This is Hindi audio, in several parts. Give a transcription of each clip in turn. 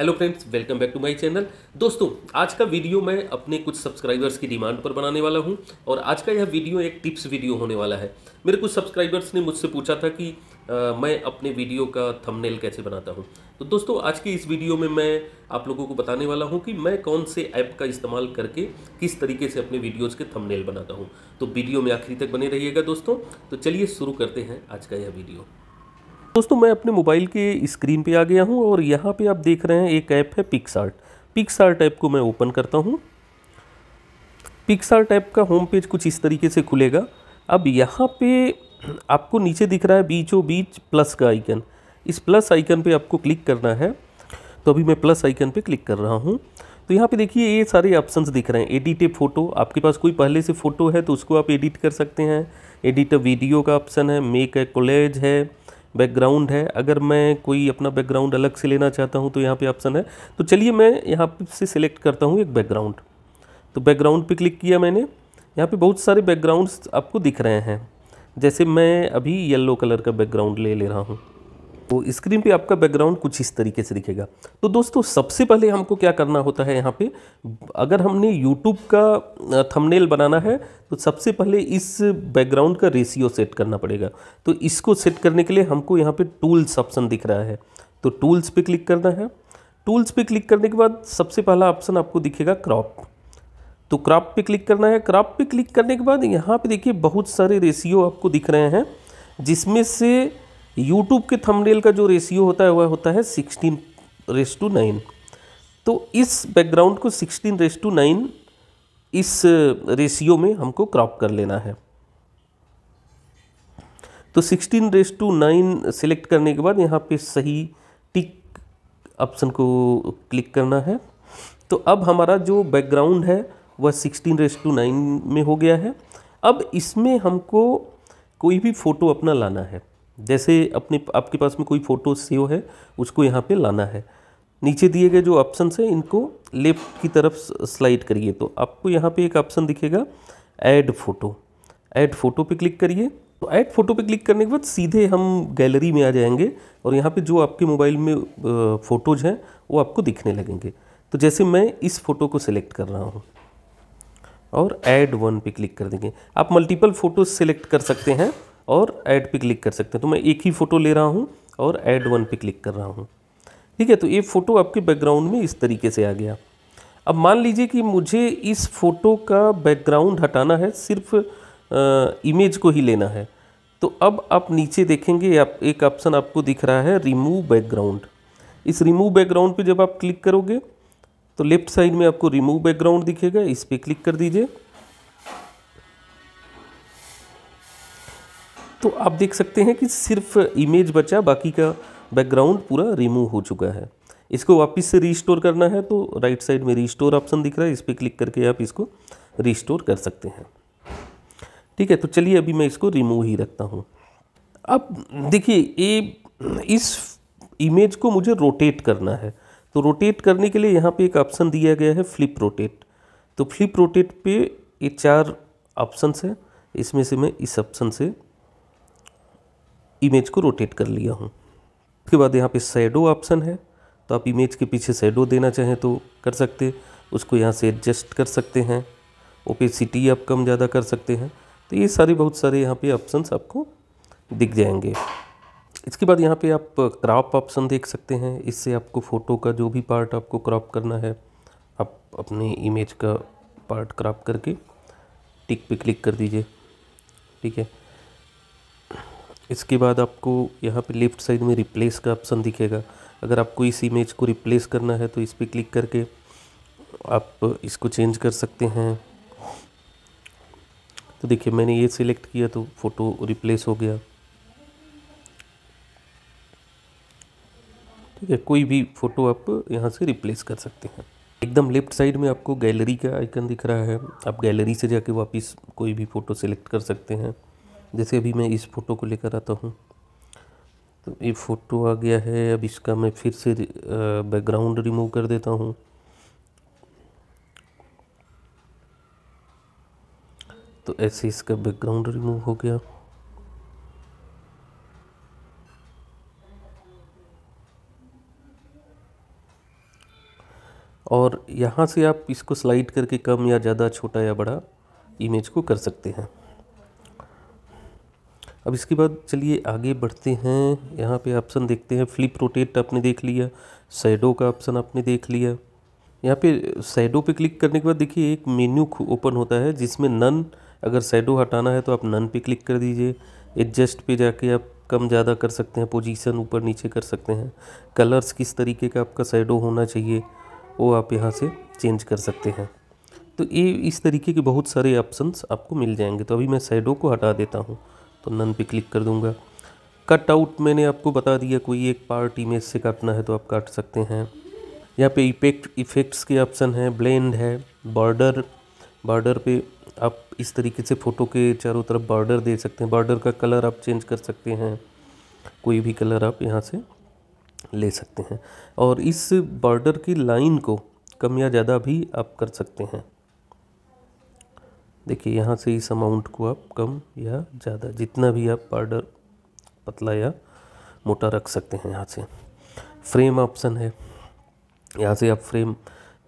hello friends welcome back to my channel दोस्तों आज का वीडियो मैं अपने कुछ सब्सक्राइबर्स की डिमांड पर बनाने वाला हूं और आज का यह वीडियो एक टिप्स वीडियो होने वाला है मेरे कुछ सब्सक्राइबर्स ने मुझसे पूछा था कि आ, मैं अपने वीडियो का थंबनेल कैसे बनाता हूं तो दोस्तों आज की इस वीडियो में मैं आप लोगों को बताने वाला हूँ कि मैं कौन से ऐप का इस्तेमाल करके किस तरीके से अपने वीडियोज़ के थमनेल बनाता हूँ तो वीडियो में आखिरी तक बने रहिएगा दोस्तों तो चलिए शुरू करते हैं आज का यह वीडियो दोस्तों मैं अपने मोबाइल के स्क्रीन पे आ गया हूँ और यहाँ पे आप देख रहे हैं एक ऐप है पिक्सार्ट पिक्सार्ट ऐप को मैं ओपन करता हूँ पिक्सार्ट ऐप का होम पेज कुछ इस तरीके से खुलेगा अब यहाँ पे आपको नीचे दिख रहा है बीचों बीच प्लस का आइकन इस प्लस आइकन पे आपको क्लिक करना है तो अभी मैं प्लस आइकन पे क्लिक कर रहा हूँ तो यहाँ पे देखिए ये सारे ऑप्शंस दिख रहे हैं एडिट ए फ़ोटो आपके पास कोई पहले से फ़ोटो है तो उसको आप एडिट कर सकते हैं एडिट वीडियो का ऑप्शन है मेक ए कॉलेज है बैकग्राउंड है अगर मैं कोई अपना बैकग्राउंड अलग से लेना चाहता हूँ तो यहाँ पे ऑप्शन है तो चलिए मैं यहाँ से सिलेक्ट करता हूँ एक बैकग्राउंड तो बैकग्राउंड पे क्लिक किया मैंने यहाँ पे बहुत सारे बैकग्राउंड्स आपको दिख रहे हैं जैसे मैं अभी येलो कलर का बैकग्राउंड ले ले रहा हूँ तो स्क्रीन पे आपका बैकग्राउंड कुछ इस तरीके से दिखेगा तो दोस्तों सबसे पहले हमको क्या करना होता है यहाँ पे अगर हमने यूट्यूब का थंबनेल बनाना है तो सबसे पहले इस बैकग्राउंड का रेशियो सेट करना पड़ेगा तो इसको सेट करने के लिए हमको यहाँ पे टूल्स ऑप्शन दिख रहा है तो टूल्स पे क्लिक करना है टूल्स पे क्लिक करने के बाद सबसे पहला ऑप्शन आपको दिखेगा क्रॉप तो क्रॉप पे क्लिक करना है क्रॉप पे क्लिक करने के बाद यहाँ पे देखिए बहुत सारे रेशियो आपको दिख रहे हैं जिसमें से यूट्यूब के थंबनेल का जो रेशियो होता है वह होता है सिक्सटीन रेस टू नाइन तो इस बैकग्राउंड को सिक्सटीन रेस टू नाइन इस रेशियो uh, में हमको क्रॉप कर लेना है तो सिक्सटीन रेस टू नाइन सेलेक्ट करने के बाद यहाँ पे सही टिक ऑप्शन को क्लिक करना है तो अब हमारा जो बैकग्राउंड है वह सिक्सटीन रेस टू नाइन में हो गया है अब इसमें हमको कोई भी फ़ोटो अपना लाना है जैसे अपने आपके पास में कोई फ़ोटो सेव है उसको यहाँ पे लाना है नीचे दिए गए जो ऑप्शन हैं इनको लेफ़्ट की तरफ स्लाइड करिए तो आपको यहाँ पे एक ऑप्शन दिखेगा ऐड फ़ोटो ऐड फ़ोटो पे क्लिक करिए तो ऐड फ़ोटो पे क्लिक करने के बाद सीधे हम गैलरी में आ जाएंगे और यहाँ पे जो आपके मोबाइल में फ़ोटोज़ हैं वो आपको दिखने लगेंगे तो जैसे मैं इस फ़ोटो को सिलेक्ट कर रहा हूँ और ऐड वन पे क्लिक कर देंगे आप मल्टीपल फ़ोटोज़ सेलेक्ट कर सकते हैं और ऐड पे क्लिक कर सकते हैं तो मैं एक ही फ़ोटो ले रहा हूँ और ऐड वन पे क्लिक कर रहा हूँ ठीक है तो ये फ़ोटो आपके बैकग्राउंड में इस तरीके से आ गया अब मान लीजिए कि मुझे इस फ़ोटो का बैकग्राउंड हटाना है सिर्फ इमेज को ही लेना है तो अब आप नीचे देखेंगे आप एक ऑप्शन आपको दिख रहा है रिमूव बैकग्राउंड इस रिमूव बैकग्राउंड पे जब आप क्लिक करोगे तो लेफ्ट साइड में आपको रिमूव बैकग्राउंड दिखेगा इस पर क्लिक कर दीजिए तो आप देख सकते हैं कि सिर्फ इमेज बचा बाकी का बैकग्राउंड पूरा रिमूव हो चुका है इसको वापस से रीस्टोर करना है तो राइट साइड में रीस्टोर ऑप्शन दिख रहा है इस पर क्लिक करके आप इसको रीस्टोर कर सकते हैं ठीक है तो चलिए अभी मैं इसको रिमूव ही रखता हूँ अब देखिए ये इस इमेज को मुझे रोटेट करना है तो रोटेट करने के लिए यहाँ पे एक ऑप्शन दिया गया है फ्लिप रोटेट तो फ्लिप रोटेट पे ये चार ऑप्शन है इसमें से मैं इस ऑप्शन से इमेज को रोटेट कर लिया हूँ उसके बाद यहाँ पे सैडो ऑप्शन है तो आप इमेज के पीछे सैडो देना चाहें तो कर सकते उसको यहाँ से एडजस्ट कर सकते हैं ओपेसिटी आप कम ज़्यादा कर सकते हैं तो ये सारे बहुत सारे यहाँ पे ऑप्शन आपको दिख जाएंगे इसके बाद यहाँ पे आप क्रॉप ऑप्शन देख सकते हैं इससे आपको फ़ोटो का जो भी पार्ट आपको क्रॉप करना है आप अपने इमेज का पार्ट क्रॉप करके टिक पे क्लिक कर दीजिए ठीक है इसके बाद आपको यहाँ पे लेफ़्ट साइड में रिप्लेस का ऑप्शन दिखेगा अगर आपको इस इमेज को रिप्लेस करना है तो इस पर क्लिक करके आप इसको चेंज कर सकते हैं तो देखिए मैंने ये सिलेक्ट किया तो फ़ोटो रिप्लेस हो गया ठीक है कोई भी फ़ोटो आप यहाँ से रिप्लेस कर सकते हैं एकदम लेफ्ट साइड में आपको गैलरी का आइकन दिख रहा है आप गैलरी से जाके वापस कोई भी फ़ोटो सेलेक्ट कर सकते हैं जैसे अभी मैं इस फ़ोटो को लेकर आता हूँ तो ये फ़ोटो आ गया है अब इसका मैं फिर से बैकग्राउंड रिमूव कर देता हूँ तो ऐसे इसका बैकग्राउंड रिमूव हो गया और यहाँ से आप इसको स्लाइड करके कम या ज़्यादा छोटा या बड़ा इमेज को कर सकते हैं अब इसके बाद चलिए आगे बढ़ते हैं यहाँ पे ऑप्शन देखते हैं फ्लिप रोटेट आपने देख लिया सैडो का ऑप्शन आपने देख लिया यहाँ पे सैडो पे क्लिक करने के बाद देखिए एक मेन्यू ओपन होता है जिसमें नन अगर सैडो हटाना है तो आप नन पे क्लिक कर दीजिए एडजस्ट पे जाके आप कम ज़्यादा कर सकते हैं पोजीशन ऊपर नीचे कर सकते हैं कलर्स किस तरीके का आपका सैडो होना चाहिए वो आप यहाँ से चेंज कर सकते हैं तो ये इस तरीके के बहुत सारे ऑप्शंस आपको मिल जाएंगे तो अभी मैं सैडो को हटा देता हूँ तो नन पे क्लिक कर दूंगा कट आउट मैंने आपको बता दिया कोई एक पार्ट इमेज से काटना है तो आप काट सकते हैं यहाँ पे इफेक्ट इफेक्ट्स के ऑप्शन हैं ब्लेंड है बॉर्डर बॉर्डर पे आप इस तरीके से फ़ोटो के चारों तरफ बॉर्डर दे सकते हैं बॉर्डर का कलर आप चेंज कर सकते हैं कोई भी कलर आप यहाँ से ले सकते हैं और इस बॉर्डर की लाइन को कम या ज़्यादा भी आप कर सकते हैं देखिए यहाँ से इस अमाउंट को आप कम या ज़्यादा जितना भी आप पाउडर पतला या मोटा रख सकते हैं यहाँ से फ्रेम ऑप्शन है यहाँ से आप फ्रेम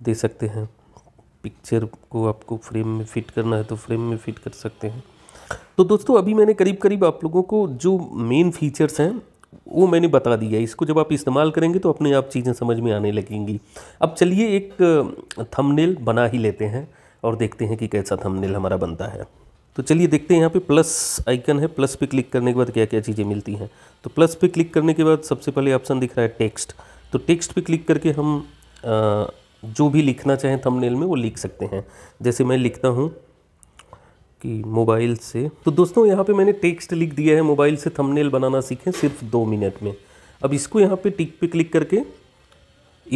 दे सकते हैं पिक्चर को आपको फ्रेम में फिट करना है तो फ्रेम में फिट कर सकते हैं तो दोस्तों अभी मैंने करीब करीब आप लोगों को जो मेन फीचर्स हैं वो मैंने बता दिया इसको जब आप इस्तेमाल करेंगे तो अपने आप चीज़ें समझ में आने लगेंगी अब चलिए एक थंबनेल बना ही लेते हैं और देखते हैं कि कैसा थंबनेल हमारा बनता है तो चलिए देखते हैं यहाँ पे प्लस आइकन है प्लस पे क्लिक करने के बाद क्या क्या चीज़ें मिलती हैं तो प्लस पे क्लिक करने के बाद सबसे पहले ऑप्शन दिख रहा है टेक्स्ट तो टेक्स्ट पे क्लिक करके हम आ, जो भी लिखना चाहें थंबनेल में वो लिख सकते हैं जैसे मैं लिखता हूँ कि मोबाइल से तो दोस्तों यहाँ पे मैंने टेक्स्ट लिख दिया है मोबाइल से थंबनेल बनाना सीखें सिर्फ दो मिनट में अब इसको यहाँ पे टिक पे क्लिक करके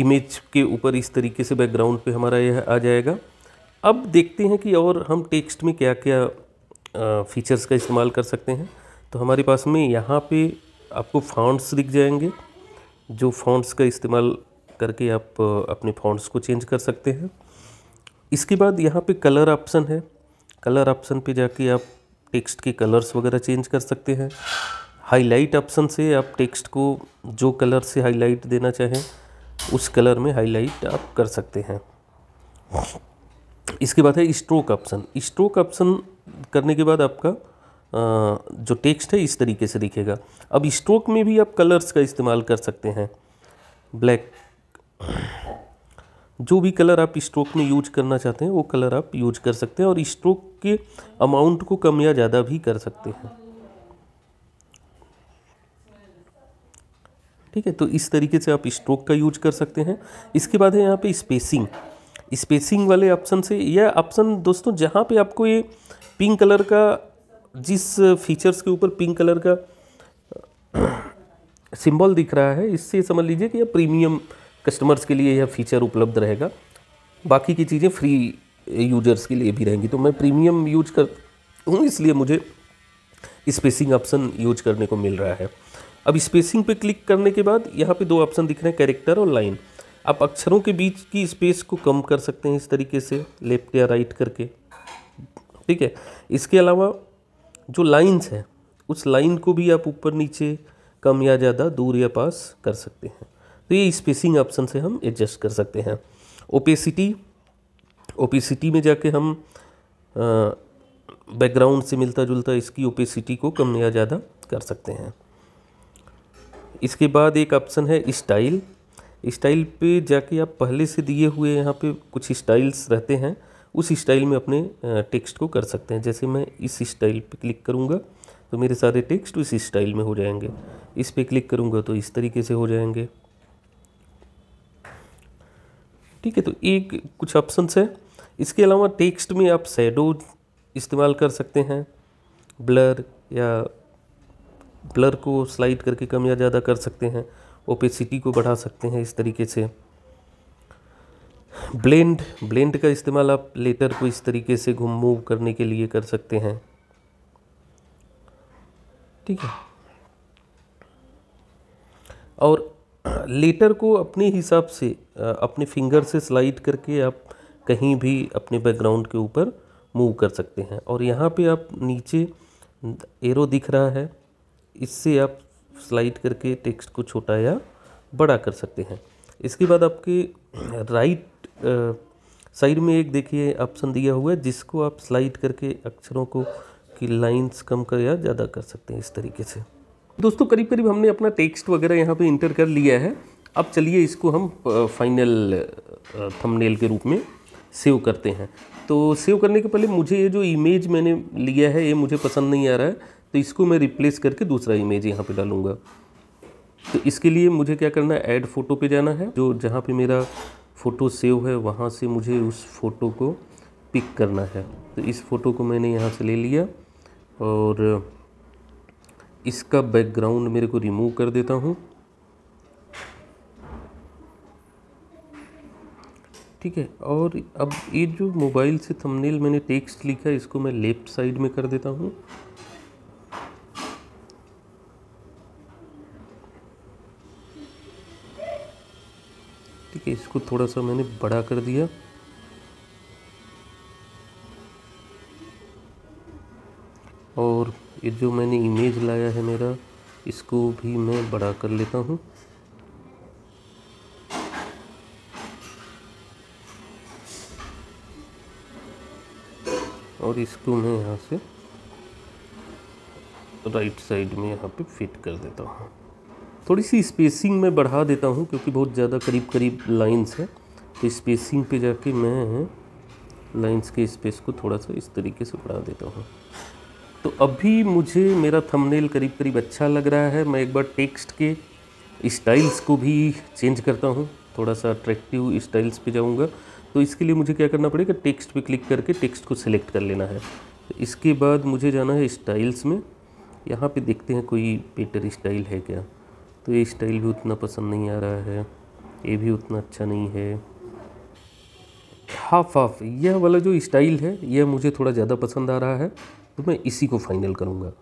इमेज के ऊपर इस तरीके से बैकग्राउंड पे हमारा यह आ जाएगा अब देखते हैं कि और हम टेक्स्ट में क्या क्या फ़ीचर्स का इस्तेमाल कर सकते हैं तो हमारे पास में यहाँ पे आपको फ़ॉन्ट्स दिख जाएंगे जो फ़ॉन्ट्स का इस्तेमाल करके आप अपने फ़ॉन्ट्स को चेंज कर सकते हैं इसके बाद यहाँ पे कलर ऑप्शन है कलर ऑप्शन पे जाके आप टेक्स्ट के कलर्स वगैरह चेंज कर सकते हैं हाईलाइट ऑप्शन से आप टेक्स्ट को जो कलर से हाईलाइट देना चाहें उस कलर में हाईलाइट आप कर सकते हैं इसके बाद है स्ट्रोक ऑप्शन स्ट्रोक ऑप्शन करने के बाद आपका जो टेक्स्ट है इस तरीके से दिखेगा अब स्ट्रोक में भी आप कलर्स का इस्तेमाल कर सकते हैं ब्लैक जो भी कलर आप स्ट्रोक में यूज करना चाहते हैं वो कलर आप यूज कर सकते हैं और स्ट्रोक के अमाउंट को कम या ज़्यादा भी कर सकते हैं ठीक है तो इस तरीके से आप स्ट्रोक का यूज कर सकते हैं इसके बाद है यहाँ पे स्पेसिंग स्पेसिंग वाले ऑप्शन से यह ऑप्शन दोस्तों जहाँ पे आपको ये पिंक कलर का जिस फीचर्स के ऊपर पिंक कलर का सिंबल दिख रहा है इससे समझ लीजिए कि यह प्रीमियम कस्टमर्स के लिए यह फीचर उपलब्ध रहेगा बाकी की चीज़ें फ्री यूजर्स के लिए भी रहेंगी तो मैं प्रीमियम यूज कर हूँ इसलिए मुझे स्पेसिंग ऑप्शन यूज करने को मिल रहा है अब स्पेसिंग पे क्लिक करने के बाद यहाँ पे दो ऑप्शन दिख रहे हैं कैरेक्टर और लाइन आप अक्षरों के बीच की स्पेस को कम कर सकते हैं इस तरीके से लेफ्ट या राइट करके ठीक है इसके अलावा जो लाइंस हैं उस लाइन को भी आप ऊपर नीचे कम या ज़्यादा दूर या पास कर सकते हैं तो ये स्पेसिंग ऑप्शन से हम एडजस्ट कर सकते हैं ओपेसिटी ओपेसिटी में जाके हम बैकग्राउंड से मिलता जुलता इसकी ओपेसिटी को कम या ज़्यादा कर सकते हैं इसके बाद एक ऑप्शन है स्टाइल स्टाइल पे जाके आप पहले से दिए हुए यहाँ पे कुछ स्टाइल्स रहते हैं उस स्टाइल में अपने टेक्स्ट को कर सकते हैं जैसे मैं इस स्टाइल पे क्लिक करूँगा तो मेरे सारे टेक्स्ट उस स्टाइल में हो जाएंगे इस पर क्लिक करूँगा तो इस तरीके से हो जाएंगे ठीक है तो एक कुछ ऑप्शंस है इसके अलावा टेक्स्ट में आप सैडो इस्तेमाल कर सकते हैं ब्लर या ब्लर को स्लाइड करके कम या ज़्यादा कर सकते हैं ओपेसिटी को बढ़ा सकते हैं इस तरीके से ब्लेंड ब्लेंड का इस्तेमाल आप लेटर को इस तरीके से घूम मूव करने के लिए कर सकते हैं ठीक है और लेटर को अपने हिसाब से अपने फिंगर से स्लाइड करके आप कहीं भी अपने बैकग्राउंड के ऊपर मूव कर सकते हैं और यहाँ पे आप नीचे एरो दिख रहा है इससे आप स्लाइड करके टेक्स्ट को छोटा या बड़ा कर सकते हैं इसके बाद आपके राइट साइड में एक देखिए ऑप्शन दिया हुआ है जिसको आप स्लाइड करके अक्षरों को की लाइंस कम कर या ज़्यादा कर सकते हैं इस तरीके से दोस्तों करीब करीब हमने अपना टेक्स्ट वगैरह यहाँ पे इंटर कर लिया है अब चलिए इसको हम फाइनल थंबनेल के रूप में सेव करते हैं तो सेव करने के पहले मुझे ये जो इमेज मैंने लिया है ये मुझे पसंद नहीं आ रहा है तो इसको मैं रिप्लेस करके दूसरा इमेज यहाँ पे डालूँगा तो इसके लिए मुझे क्या करना है ऐड फ़ोटो पे जाना है जो जहाँ पे मेरा फ़ोटो सेव है वहाँ से मुझे उस फ़ोटो को पिक करना है तो इस फ़ोटो को मैंने यहाँ से ले लिया और इसका बैकग्राउंड मेरे को रिमूव कर देता हूँ ठीक है और अब ये जो मोबाइल से थंबनेल मैंने टेक्स्ट लिखा है इसको मैं लेफ़्ट साइड में कर देता हूँ ठीक है इसको थोड़ा सा मैंने बड़ा कर दिया और ये जो मैंने इमेज लाया है मेरा इसको भी मैं बड़ा कर लेता हूँ और इसको मैं यहाँ से राइट साइड में यहाँ पे फिट कर देता हूँ थोड़ी सी स्पेसिंग में बढ़ा देता हूँ क्योंकि बहुत ज़्यादा करीब करीब लाइंस है तो स्पेसिंग पे जाके मैं लाइंस के स्पेस को थोड़ा सा इस तरीके से बढ़ा देता हूँ तो अभी मुझे मेरा थंबनेल करीब करीब अच्छा लग रहा है मैं एक बार टेक्स्ट के स्टाइल्स को भी चेंज करता हूँ थोड़ा सा अट्रैक्टिव स्टाइल्स पे जाऊँगा तो इसके लिए मुझे क्या करना पड़ेगा टेक्स्ट पे क्लिक करके टेक्स्ट को सिलेक्ट कर लेना है तो इसके बाद मुझे जाना है स्टाइल्स में यहाँ पे देखते हैं कोई बेटर स्टाइल है क्या तो ये स्टाइल भी उतना पसंद नहीं आ रहा है ये भी उतना अच्छा नहीं है हाफ हाफ यह वाला जो स्टाइल है यह मुझे थोड़ा ज़्यादा पसंद आ रहा है तो मैं इसी को फाइनल करूँगा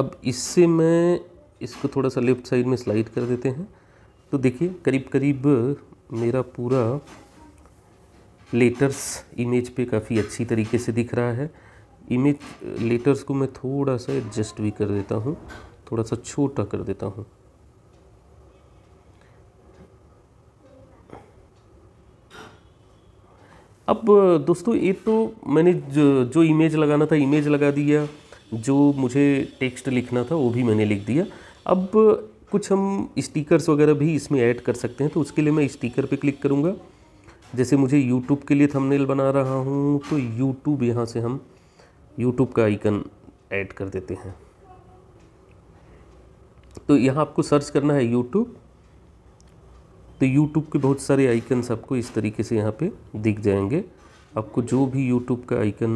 अब इससे मैं इसको थोड़ा सा लेफ्ट साइड में स्लाइड कर देते हैं तो देखिए करीब करीब मेरा पूरा लेटर्स इमेज पे काफ़ी अच्छी तरीके से दिख रहा है इमेज लेटर्स को मैं थोड़ा सा एडजस्ट भी कर देता हूँ थोड़ा सा छोटा कर देता हूँ अब दोस्तों एक तो मैंने जो, जो इमेज लगाना था इमेज लगा दिया जो मुझे टेक्स्ट लिखना था वो भी मैंने लिख दिया अब कुछ हम स्टिकर्स वगैरह भी इसमें ऐड कर सकते हैं तो उसके लिए मैं स्टिकर पे क्लिक करूँगा जैसे मुझे यूट्यूब के लिए थंबनेल बना रहा हूँ तो यूट्यूब यहाँ से हम यूट्यूब का आइकन ऐड कर देते हैं तो यहाँ आपको सर्च करना है यूट्यूब तो यूट्यूब के बहुत सारे आइकन्स आपको इस तरीके से यहाँ पे दिख जाएंगे आपको जो भी यूट्यूब का आइकन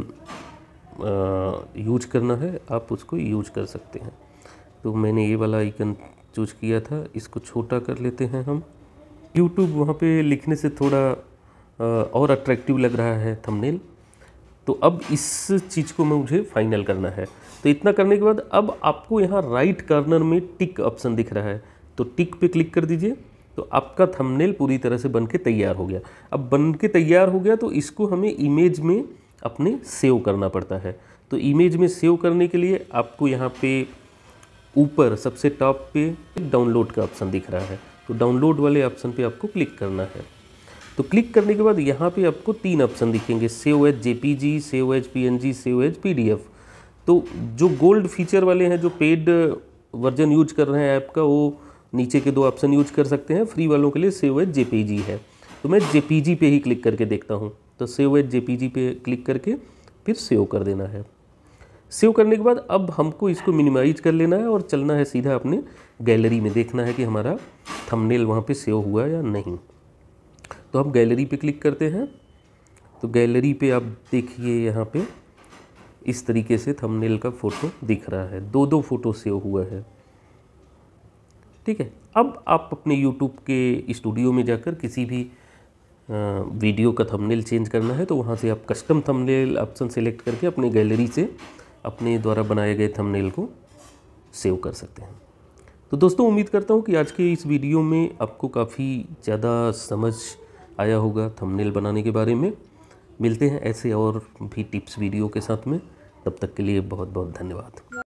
यूज करना है आप उसको यूज कर सकते हैं तो मैंने ये वाला आइकन चूज किया था इसको छोटा कर लेते हैं हम यूट्यूब वहाँ पे लिखने से थोड़ा आ, और अट्रैक्टिव लग रहा है थंबनेल तो अब इस चीज़ को मैं मुझे फाइनल करना है तो इतना करने के बाद अब आपको यहाँ राइट कॉर्नर में टिक ऑप्शन दिख रहा है तो टिक पे क्लिक कर दीजिए तो आपका थंबनेल पूरी तरह से बन के तैयार हो गया अब बन के तैयार हो गया तो इसको हमें इमेज में अपने सेव करना पड़ता है तो इमेज में सेव करने के लिए आपको यहाँ पे ऊपर सबसे टॉप पे डाउनलोड का ऑप्शन दिख रहा है तो डाउनलोड वाले ऑप्शन पे आपको क्लिक करना है तो क्लिक करने के बाद यहाँ पे आपको तीन ऑप्शन दिखेंगे save as J P G save as G save as F तो जो गोल्ड फीचर वाले हैं जो पेड वर्जन यूज कर रहे हैं ऐप का वो नीचे के दो ऑप्शन यूज कर सकते हैं फ्री वालों के लिए सेव एज जे है तो मैं जे पे ही क्लिक करके देखता हूँ तो सेव एज जे पे क्लिक करके फिर सेव कर देना है सेव करने के बाद अब हमको इसको मिनिमाइज कर लेना है और चलना है सीधा अपने गैलरी में देखना है कि हमारा थंबनेल वहाँ पे सेव हुआ या नहीं तो हम गैलरी पे क्लिक करते हैं तो गैलरी पे आप देखिए यहाँ पे इस तरीके से थंबनेल का फ़ोटो दिख रहा है दो दो फ़ोटो सेव हुआ है ठीक है अब आप अपने यूट्यूब के स्टूडियो में जाकर किसी भी वीडियो का थंबनेल चेंज करना है तो वहाँ से आप कस्टम थंबनेल ऑप्शन सेलेक्ट करके अपनी गैलरी से अपने द्वारा बनाए गए थंबनेल को सेव कर सकते हैं तो दोस्तों उम्मीद करता हूँ कि आज के इस वीडियो में आपको काफ़ी ज़्यादा समझ आया होगा थंबनेल बनाने के बारे में मिलते हैं ऐसे और भी टिप्स वीडियो के साथ में तब तक के लिए बहुत बहुत धन्यवाद